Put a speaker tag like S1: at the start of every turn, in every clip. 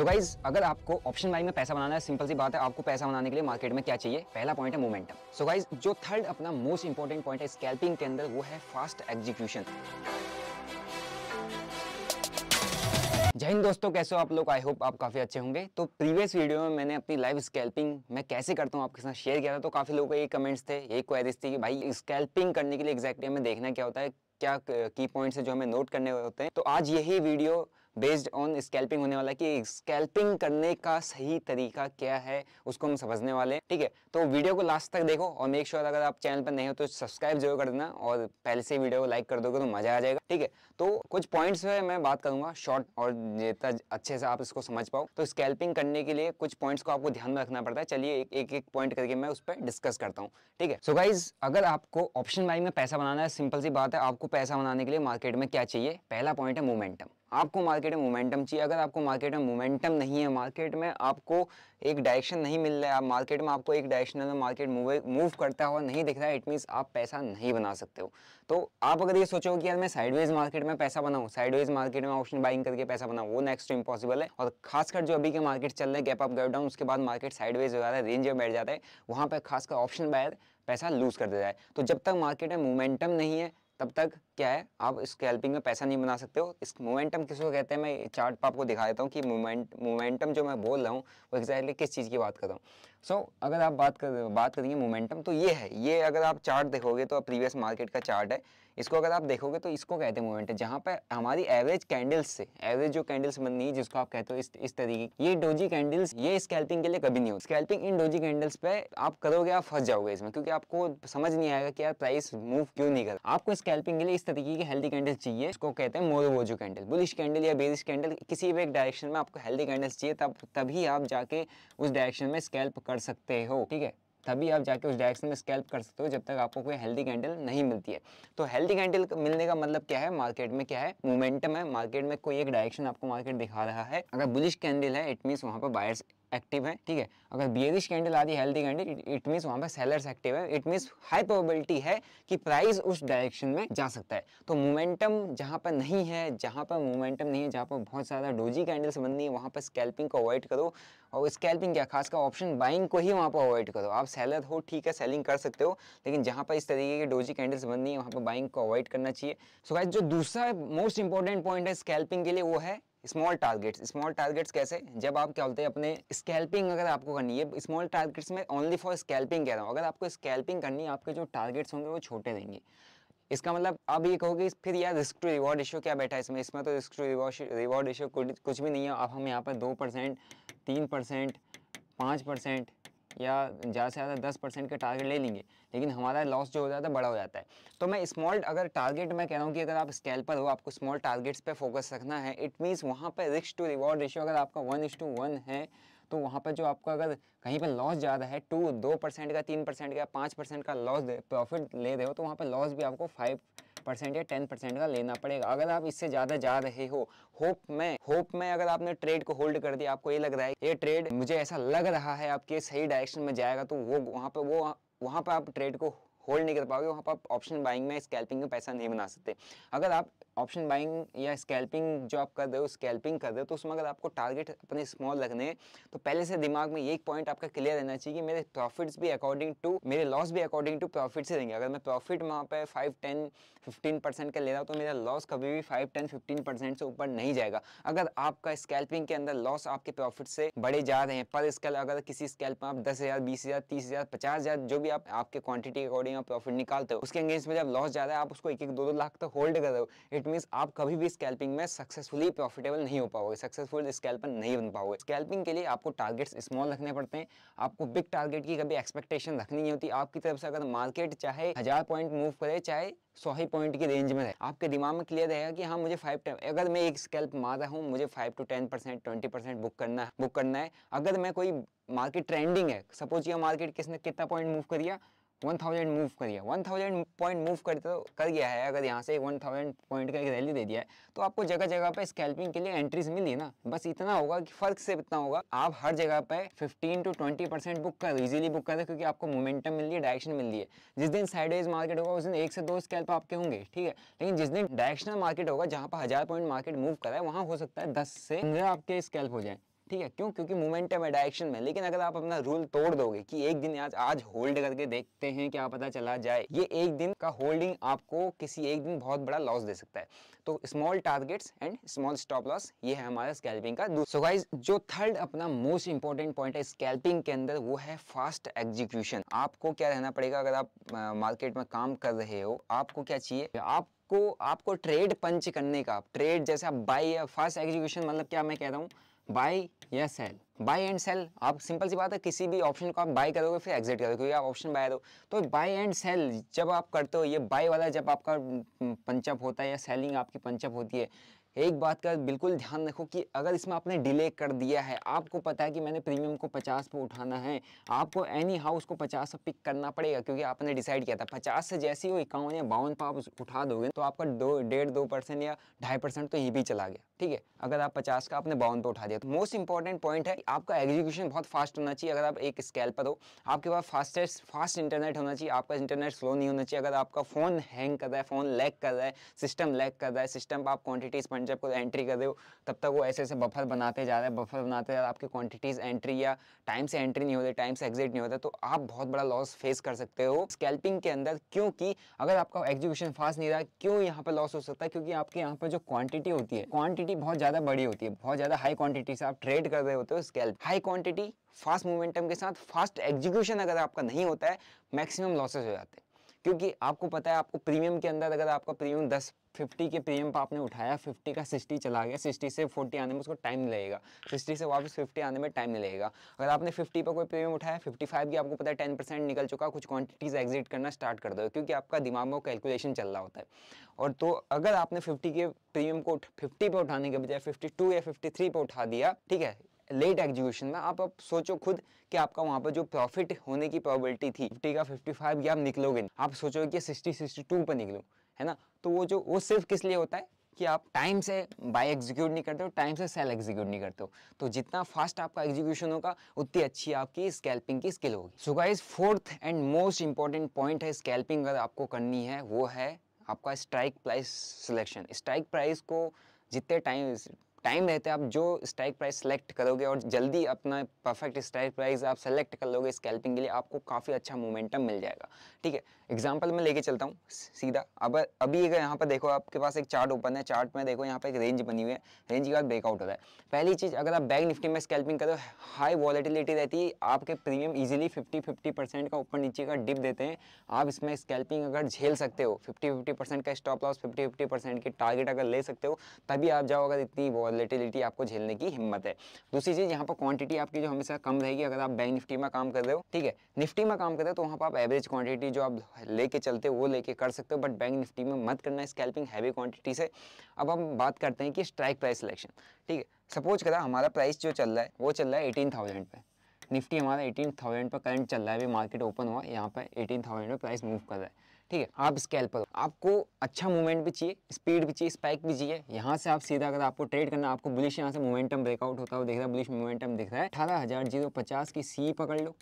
S1: सो so guys अगर आपको option Y में पैसा बनाना है सिंपल सी बात है आपको पैसा बनाने के लिए मार्केट में क्या चाहिए पहला पॉइंट है मोमेंटम सो गाइज जो थर्ड अपना मोस्ट इंपॉर्टेंट पॉइंट है स्कैल्पिंग के अंदर वो है फास्ट एग्जीक्यूशन जय हिंद दोस्तों कैसे हो आप लोग आई होप आप काफ़ी अच्छे होंगे तो प्रीवियस वीडियो में मैंने अपनी लाइव स्कैल्पिंग मैं कैसे करता हूँ आपके साथ शेयर किया था तो काफ़ी लोगों के ये कमेंट्स थे यही क्वेरीज थी कि भाई स्कैल्पिंग करने के लिए एग्जैक्टली हमें देखना क्या होता है क्या की पॉइंट्स है जो हमें नोट करने होते हैं तो आज यही वीडियो बेस्ड ऑन स्कैल्पिंग होने वाला कि स्कैल्पिंग करने का सही तरीका क्या है उसको हम समझने वाले हैं ठीक है तो वीडियो को लास्ट तक देखो और मेक श्योर sure अगर आप चैनल पर नहीं हो तो सब्सक्राइब जरूर कर देना और पहले से वीडियो को लाइक कर दोगे तो मजा आ जाएगा ठीक है तो कुछ पॉइंट्स है मैं बात करूंगा शॉर्ट और जितना अच्छे से आप इसको समझ पाओ तो स्कैल्पिंग करने के लिए कुछ पॉइंट्स को आपको ध्यान में रखना पड़ता है चलिए एक एक पॉइंट करके मैं उस पर डिस्कस करता हूँ ठीक है सो गाइज अगर आपको ऑप्शन वाइज में पैसा बनाना है सिंपल सी बात है आपको पैसा बनाने के लिए मार्केट में क्या चाहिए पहला पॉइंट है मोमेंटम आपको मार्केट में मोमेंटम चाहिए अगर आपको मार्केट में मोमेंटम नहीं है मार्केट में आपको एक डायरेक्शन नहीं मिल रहा है मार्केट में आपको एक डायरेक्शनल मार्केट मूव मूव करता हुआ नहीं दिख रहा है इट मीन्स आप पैसा नहीं बना सकते हो तो आप अगर ये सोचो कि यार मैं साइडवेज मार्केट में पैसा बनाऊँ साइडवेज मार्केट में ऑप्शन बाइंग करके पैसा बनाऊँ वो नेक्स्ट इम्पॉसिबल है और खासकर जो अभी के मार्केट चल रहे हैं गैप अप गैप डाउन उसके बाद मार्केट साइडवेज वगैरह रेंज में बैठ जाता है वहाँ पर खासकर ऑप्शन बायर पैसा लूज कर देता है तो जब तक मार्केट में मोमेंटम नहीं है तब तक क्या है आप स्कैल्पिंग में पैसा नहीं बना सकते हो इस मोमेंटम किसको कहते हैं मैं चार्ट पर आपको दिखा देता हूँ कि मोमेंट मोमेंटम जो मैं बोल रहा हूँ वो एग्जैक्टली किस चीज़ की बात कर रहा हूँ सो so, अगर आप बात कर बात करेंगे मोमेंटम तो ये है ये अगर आप चार्ट देखोगे तो प्रीवियस मार्केट का चार्ट है इसको अगर आप देखोगे तो इसको कहते हैं मोमेंट जहाँ पर हमारी एवरेज कैंडल्स से एवरेज जो कैंडल्स बननी है जिसको आप कहते हो इस, इस तरीके की ये डोजी कैंडल्स ये स्कैल्पिंग के लिए कभी नहीं हो स्कैल्पिंग इन डोजी कैंडल्स पे आप करोगे आप फंस जाओगे इसमें क्योंकि आपको समझ नहीं आएगा कि यार प्राइस मूव क्यों नहीं कर आपको स्कैल्पिंग के लिए इस तरीके की हेल्दी कैंडल चाहिए इसको कहते हैं मोरोवोजो कैंडल बुलिश कैंडल या बेरिश कैंडल किसी भी एक डायरेक्शन में आपको हेल्दी कैंडल्स चाहिए तब तभी आप जाके उस डायरेक्शन में स्कैल्प कर सकते हो ठीक है तभी आप जाके उस डायरेक्शन में स्कैल्प कर सकते हो जब तक आपको कोई हेल्दी कैंडल नहीं मिलती है तो हेल्दी कैंडल मिलने का मतलब क्या है मार्केट में क्या है मोमेंटम है मार्केट में कोई एक डायरेक्शन आपको मार्केट दिखा रहा है अगर बुलिश कैंडल है इट मीन वहाँ पर बायर्स एक्टिव है ठीक है अगर बियरिश कैंडल आदि हेल्दी कैंडल इट मीन्स वहाँ पर सेलर्स एक्टिव है इट मीन्स हाई प्रोबेबिलिटी है कि प्राइस उस डायरेक्शन में जा सकता है तो मोमेंटम जहाँ पर नहीं है जहाँ पर मोमेंटम नहीं है जहाँ पर बहुत ज़्यादा डोजी कैंडल्स बन रही है वहाँ पर स्कैल्पिंग को अवॉइड करो और स्कैल्पिंग क्या खासकर ऑप्शन बाइंग को ही वहाँ पर अवॉइड करो आप सेलर हो ठीक है सेलिंग कर सकते हो लेकिन जहाँ पर इस तरीके की डोजी कैंडल्स बन रही है वहाँ पर बाइंग को अवॉइड करना चाहिए सो so, जो दूसरा मोस्ट इंपॉर्टेंट पॉइंट है स्कैल्पिंग के लिए वो है स्मॉल टारगेट्स स्मॉल टारगेट्स कैसे जब आप क्या बोलते हैं अपने स्कैल्पिंग अगर आपको करनी है स्मॉल टारगेट्स में ओनली फॉर स्कैल्पिंग कह रहा हूँ अगर आपको स्कैल्पिंग करनी है आपके जो टारगेट्स होंगे वो छोटे रहेंगे इसका मतलब आप ये कहोगे फिर यार रिस्क टू रिवॉर्ड रेशो क्या बैठा है इसमें इसमें तो रिस्क टू रिवॉर्ड रिवॉर्ड कुछ भी नहीं है आप हम यहाँ पर दो परसेंट तीन परसेंट पाँच परसेंट या ज़्यादा से ज़्यादा दस परसेंट का टारगेट ले लेंगे लेकिन हमारा लॉस जो हो जाता है बड़ा हो जाता है तो मैं स्मॉल अगर टारगेट मैं कह रहा हूँ कि अगर आप स्केल पर हो आपको स्मॉल टारगेट्स पे फोकस रखना है इट मीन्स वहाँ पर रिस्क टू रिवॉर्ड रेशियो अगर आपका वन इस टू वन है तो वहाँ पर जो आपका अगर कहीं पर लॉस ज़्यादा है टू दो परसेंट का तीन परसेंट का पाँच परसेंट का लॉस प्रॉफिट ले रहे हो तो वहाँ पर लॉस भी आपको फाइव परसेंट या टेन परसेंट का लेना पड़ेगा अगर आप इससे ज़्यादा जा रहे हो होप में होप में अगर आपने ट्रेड को होल्ड कर दिया आपको ये लग रहा है ये ट्रेड मुझे ऐसा लग रहा है आपके सही डायरेक्शन में जाएगा तो वो वहाँ पर वो वहाँ पर आप ट्रेड को होल्ड नहीं कर पाओगे वहाँ पर आप ऑप्शन बाइंग में स्कैल्पिंग में पैसा नहीं बना सकते अगर आप ऑप्शन बाइंग या स्कैल्पिंग जो आप कर रहे हो स्कैल्पिंग कर रहे हो तो उसमें अगर आपको टारगेट अपने स्मॉल रखने तो पहले से दिमाग में एक पॉइंट आपका क्लियर रहना चाहिए कि मेरे प्रॉफिट्स भी अकॉर्डिंग टू मेरे लॉस भी अकॉर्डिंग टू प्रॉफिट से रहेंगे अगर मैं प्रॉफिट वहाँ पर फाइव टेन फिफ्टीन परसेंट का ले रहा हूँ तो मेरा लॉस कभी भी फाइव टेन फिफ्टीन परसेंट से ऊपर नहीं जाएगा अगर आपका स्कैल्पिंग के अंदर लॉस आपके प्रॉफिट से बढ़े जा रहे हैं पर स्कैल अगर किसी स्कैल पर आप दस हज़ार बीस हज़ार तीस हज़ार पचास हज़ार जो भी आप आपके क्वांटिटी के अकॉर्डिंग आप प्रॉफिट निकालते हो उसके अंगेंस्ट में जब लॉस जा रहा है आप उसको एक एक दो दो लाख तक होल्ड कर रहे हो इट मीन आप कभी भी स्कैल्पिंग में सक्सेसफुली प्रॉफिटेबल नहीं हो पाओगे सक्सेसफुल स्कैल्पर नहीं बन पाओगे स्कैल्पिंग के लिए आपको टारगेट्स स्मॉल रखने पड़ते हैं आपको बिग टारगेट की कभी एक्सपेक्टेशन रखनी नहीं होती आपकी तरफ से अगर मार्केट चाहे हजार पॉइंट मूव करे चाहे सौ ही पॉइंट की रेंज में रहे आपके दिमाग में क्लियर रहेगा कि हाँ मुझे फाइव टाइम अगर मैं एक स्कैल्प मार रहा हूँ मुझे five to ten percent twenty percent book करना है बुक करना है अगर मैं कोई मार्केट ट्रेंडिंग है सपोज ये मार्केट किसने कितना पॉइंट मूव कर दिया वन थाउजेंड मूव कर गया वन थाउजेंड पॉइंट मूव कर तो कर गया है अगर यहाँ से वन थाउजेंड पॉइंट का एक रैली दे दिया है तो आपको जगह जगह पे स्कैल्पिंग के लिए एंट्रीज मिली ना बस इतना होगा कि फर्क सिर्फ इतना होगा आप हर जगह पे 15 टू 20 परसेंट बुक कर इजीली बुक कर क्योंकि आपको मोमेंटम मिल रही है डायरेक्शन मिल रही है जिस दिन साइडवेज मार्केट होगा उस दिन एक से दो स्कैल्प आपके होंगे ठीक है लेकिन जिस दिन डायरेक्शनल मार्केट होगा जहाँ पर हज़ार पॉइंट मार्केट मूव करा है वहाँ हो सकता है दस से पंद्रह आपके स्कैल्प हो जाए ठीक है क्यों क्योंकि मोमेंटम है डायरेक्शन में लेकिन अगर आप अपना रूल तोड़ दोगे कि एक दिन आज आज होल्ड करके देखते हैं क्या पता चला जाए ये एक दिन का होल्डिंग आपको किसी एक दिन बहुत बड़ा लॉस दे सकता है तो small targets and small stop loss ये है हमारा स्कैल्पिंग का सो गाइज जो थर्ड अपना मोस्ट इंपॉर्टेंट पॉइंट है स्कैल्पिंग के अंदर वो है फास्ट एग्जीक्यूशन आपको क्या रहना पड़ेगा अगर आप मार्केट में काम कर रहे हो आपको क्या चाहिए आप आपको आपको ट्रेड पंच करने का ट्रेड जैसे आप बाई फास्ट एग्जीक्यूशन मतलब क्या मैं कह रहा हूँ बाई या सेल बाई एंड सेल आप सिंपल सी बात है किसी भी ऑप्शन को आप बाई करोगे फिर एग्जिट करोगे क्योंकि आप ऑप्शन बाय दो तो बाई एंड सेल जब आप करते हो ये बाई वाला जब आपका पंचअप हम्म, होता है या सेलिंग आपकी पंचअप होती है एक बात का बिल्कुल ध्यान रखो कि अगर इसमें आपने डिले कर दिया है आपको पता है कि मैंने प्रीमियम को 50 पे उठाना है आपको एनी हाउ उसको 50 पे पिक करना पड़ेगा क्योंकि आपने डिसाइड किया था 50 से जैसे ही वो इक्यावन या बावन पर आप उठा दोगे तो आपका दो डेढ़ दो परसेंट या ढाई परसेंट तो ये भी चला गया ठीक है अगर आप पचास का आपने बाउंड पे तो उठा दिया तो मोस्ट इंपॉर्टेंट पॉइंट है आपका एग्जीक्यूशन बहुत फास्ट होना चाहिए अगर आप एक स्केल पर हो आपके पास फास्टेस्ट फास्ट इंटरनेट होना चाहिए आपका इंटरनेट स्लो नहीं होना चाहिए अगर आपका फोन हैंग कर रहा है फोन लैग कर रहा है सिस्टम लैग कर रहा है सिस्टम पर आप क्वान्टिटीज पंजाब को एंट्री कर रहे हो तब तक वो ऐसे ऐसे बफर बनाते जा रहे हैं बफर बनाते जा आपकी क्वान्टिटीज़ एंट्री या टाइम से एंट्री नहीं होती टाइम से एग्जिट नहीं होता तो आप बहुत बड़ा लॉस फेस कर सकते हो स्कैल्पिंग के अंदर क्योंकि अगर आपका एग्जीक्यूशन फास्ट नहीं रहा क्यों यहाँ पर लॉस हो सकता है क्योंकि आपके यहाँ पर जो क्वान्टिटी होती है क्वान्टिटी क्वांटिटी बहुत ज़्यादा बड़ी होती है बहुत ज़्यादा हाई क्वांटिटी से आप ट्रेड कर रहे होते हो scale high quantity fast momentum के साथ फास्ट एग्जीक्यूशन अगर आपका नहीं होता है मैक्सिमम लॉसेस हो जाते हैं क्योंकि आपको पता है आपको प्रीमियम के अंदर अगर आपका प्रीमियम दस फिफ्टी के प्रीमियम पर आपने उठाया फिफ्टी का सिक्सटी चला गया सिक्सटी से फोर्टी आने में उसको टाइम लगेगा सिक्सटी से वापस फिफ्टी आने में टाइम लगेगा अगर आपने फिफ्टी पर कोई प्रीमियम उठाया फिफ्टी फाइव की आपको पता है टेन परसेंट निकल चुका कुछ क्वांटिटीज़ एग्जिट करना स्टार्ट कर दो क्योंकि आपका दिमाग में कैलकुलेशन चल रहा होता है और तो अगर आपने फिफ्टी के प्रीमियम को फिफ्टी पर उठाने के बजाय फिफ्टी टू या फिफ्टी थ्री पर उठा दिया ठीक है लेट एग्जीक्यूशन में आप अब सोचो खुद कि आपका वहाँ पर जो प्रॉफिट होने की प्रोबेबिलिटी थी फिफ्टी का फिफ्टी फाइव या आप निकलोगे आप सोचोगे कि सिक्सटी सिक्सटी टू पर निकलो है ना तो वो जो वो सिर्फ किस लिए होता है कि आप टाइम से बाय एग्जीक्यूट नहीं करते हो टाइम से सेल एग्जीक्यूट नहीं करते हो तो जितना फास्ट आपका एग्जीक्यूशन होगा उतनी अच्छी आपकी स्कैल्पिंग की स्किल होगी so guys fourth and most important point है स्कैल्पिंग अगर आपको करनी है वो है आपका strike price selection strike price को जितने टाइम टाइम रहते आप जो स्ट्राइक प्राइस सेलेक्ट करोगे और जल्दी अपना परफेक्ट स्ट्राइक प्राइस आप सेलेक्ट कर लोगे स्कैल्पिंग के लिए आपको काफ़ी अच्छा मोमेंटम मिल जाएगा ठीक है एग्जाम्पल मैं लेके चलता हूँ सीधा अब अभी अगर यहाँ पर देखो आपके पास एक चार्ट ओपन है चार्ट में देखो यहाँ पर एक रेंज बनी हुई है रेंज के बाद ब्रेकआउट हो रहा है पहली चीज़ अगर आप बैंक निफ्टी में स्कैल्पिंग करो हाई वॉलेटिलिटी रहती है आपके premium easily fifty fifty percent का ऊपर नीचे का डिप देते हैं आप इसमें स्कैल्पिंग अगर झेल सकते हो फिफ्टी फिफ्टी परसेंट का stop loss fifty fifty percent target अगर ले सकते हो तभी आप जाओ अगर इतनी वॉल वॉलेटिलिटी आपको झेलने की हिम्मत है दूसरी चीज़ यहाँ पर क्वांटिटी आपकी जो हमेशा कम रहेगी अगर आप बैंक निफ्टी में काम कर रहे हो ठीक है निफ्टी में काम कर रहे हो तो वहाँ पर आप एवरेज क्वांटिटी जो आप लेके चलते हो वो लेके कर सकते हो बट बैंक निफ्टी में मत करना स्कैल्पिंग हैवी क्वांटिटी से अब हम बात करते हैं कि स्ट्राइक प्राइस सिलेक्शन ठीक है सपोज करा हमारा प्राइस जो चल रहा है वो चल रहा है एटीन थाउजेंड निफ्टी हमारा एटीन थाउजेंड पर करंट चल रहा है अभी मार्केट ओपन हुआ यहाँ पर एटीन थाउजेंड पर प्राइस मूव कर रहा है ठीक है आप स्केल पर आपको अच्छा मूवमेंट भी चाहिए स्पीड भी चाहिए स्पाइक भी चाहिए यहाँ से आप सीधा अगर आपको ट्रेड करना आपको बुलिश यहाँ से मोमेंटम ब्रेकआउट होता है वो देख रहा है बुलिश मोमेंटम दिख रहा है अठारह हजार जीरो पचास की सी पकड़ लो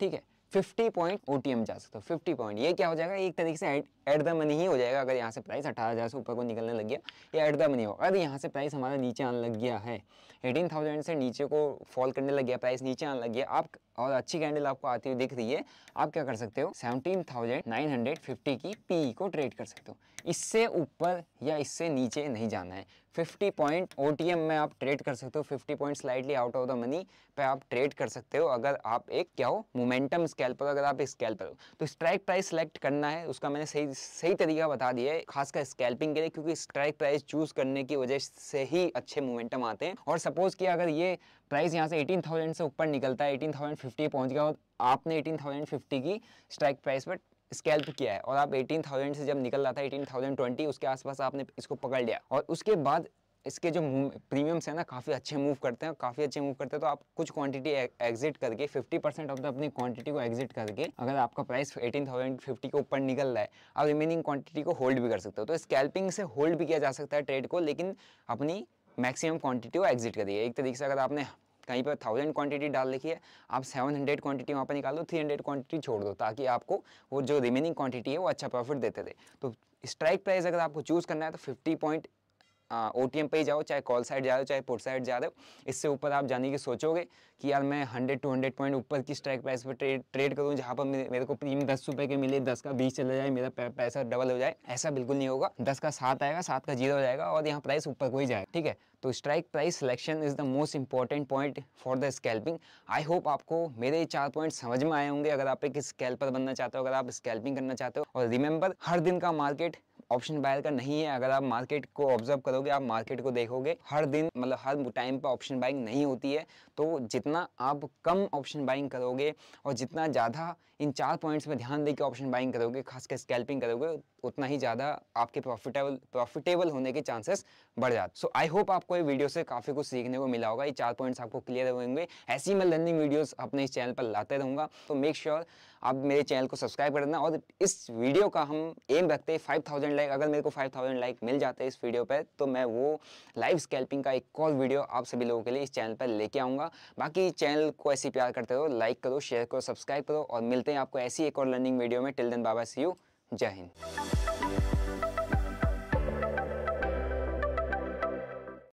S1: ठीक है 50 पॉइंट एम जा सकते हो 50 पॉइंट ये क्या हो जाएगा एक तरीके से एट द मनी ही हो जाएगा अगर यहाँ से प्राइस अठारह हज़ार से ऊपर को निकलने लग गया ये एट द मनी होगा अगर यहाँ से प्राइस हमारा नीचे आने लग गया है एटीन थाउजेंड से नीचे को फॉल करने लग गया प्राइस नीचे आने लग गया आप और अच्छी कैंडल आपको आती हुई दिख रही है आप क्या कर सकते हो seventeen thousand nine hundred fifty की पी e को ट्रेड कर सकते हो इससे ऊपर या इससे नीचे नहीं जाना है 50 पॉइंट ओ में आप ट्रेड कर सकते हो 50 point slightly out of the money पे आप ट्रेड कर सकते हो अगर आप एक क्या हो मोमेंटम स्केल पर अगर आप स्केल पर हो तो स्ट्राइक प्राइस सेलेक्ट करना है उसका मैंने सही सही तरीका बता दिया है खासकर स्कैल्पिंग के लिए क्योंकि स्ट्राइक प्राइस चूज करने की वजह से ही अच्छे मोमेंटम आते हैं और सपोज कि अगर ये प्राइस यहाँ से एटीन से ऊपर निकलता है 18,050 पहुंच गया और आपने एटीन की स्ट्राइक प्राइस पर स्कैल्प किया है और आप 18,000 से जब निकल रहा था 18,020 उसके आसपास आपने इसको पकड़ लिया और उसके बाद इसके जो प्रीमियम्स हैं ना काफ़ी अच्छे मूव करते हैं काफ़ी अच्छे मूव करते हैं तो आप कुछ क्वांटिटी एग्जिट e, करके 50 परसेंट ऑफ द अपनी क्वांटिटी को एग्जिट करके अगर आपका प्राइस 18,050 के ऊपर निकल रहा है आप रिमेनिंग क्वांटिटी को होल्ड भी कर सकते हो तो स्कैल्पिंग से होल्ड भी किया जा सकता है ट्रेड को लेकिन अपनी मैक्सिमम क्वांटिटी को एग्जिट करिए एक तरीके से अगर आपने कहीं पर थाउजेंड क्वांटिटी डाल रखी है आप सेवन हंड्रेड क्वांटिटी वहाँ पर निकाल दो थ्री हंड्रेड क्वांटिटी छोड़ दो ताकि आपको वो जो रिमेनिंग क्वांटिटी है वो अच्छा प्रॉफिट देते थे तो स्ट्राइक प्राइस अगर आपको चूज़ करना है तो fifty point O T M पे ही जाओ चाहे कॉल साइड जा रहे हो चाहे पुट साइड जा रहे हो इससे ऊपर आप जाने की सोचोगे कि यार मैं हंड्रेड टू हंड्रेड पॉइंट ऊपर की स्ट्राइक प्राइस पर ट्रेड ट्रेड करूँ जहाँ पर मेरे को प्रीमियम दस रुपये के मिले दस का बीस चला जाए मेरा पैसा डबल हो जाए ऐसा बिल्कुल नहीं होगा दस का सात आएगा सात का जीरो हो जाएगा और यहाँ प्राइस ऊपर को ही जाएगा ठीक है तो strike price selection is the most important point for the scalping I hope आपको मेरे चार पॉइंट समझ में आए होंगे अगर आप एक स्कैल्पर बनना चाहते हो अगर आप स्कैल्पिंग करना चाहते हो और रिमेंबर हर दिन का मार्केट ऑप्शन बायर का नहीं है अगर आप मार्केट को ऑब्जर्व करोगे आप मार्केट को देखोगे हर दिन मतलब हर टाइम पर ऑप्शन बाइंग नहीं होती है तो जितना आप कम ऑप्शन बाइंग करोगे और जितना ज़्यादा इन चार पॉइंट्स पर ध्यान देकर ऑप्शन बाइंग करोगे खासकर स्कैल्पिंग करोगे उतना ही ज़्यादा आपके प्रॉफिटेबल प्रॉफिटेबल होने के चांसेस बढ़ जाते सो आई होप आपको ये वीडियो से काफ़ी कुछ सीखने को मिला होगा ये चार पॉइंट्स आपको क्लियर होंगे ऐसी मैं लर्निंग वीडियोस अपने इस चैनल पर लाते रहूँगा तो मेक श्योर sure आप मेरे चैनल को सब्सक्राइब कर देना और इस वीडियो का हम एम रखते हैं फाइव थाउजेंड लाइक अगर मेरे को फाइव थाउजेंड लाइक मिल जाते हैं इस वीडियो पर तो मैं वो लाइव स्कैल्पिंग का एक और वीडियो आप सभी लोगों के लिए इस चैनल पर लेके आऊँगा बाकी चैनल को ऐसे प्यार करते रहो लाइक करो शेयर करो सब्सक्राइब करो और मिलते हैं आपको ऐसी एक और लर्निंग वीडियो में टिल देन बाबा सी यू जय हिंद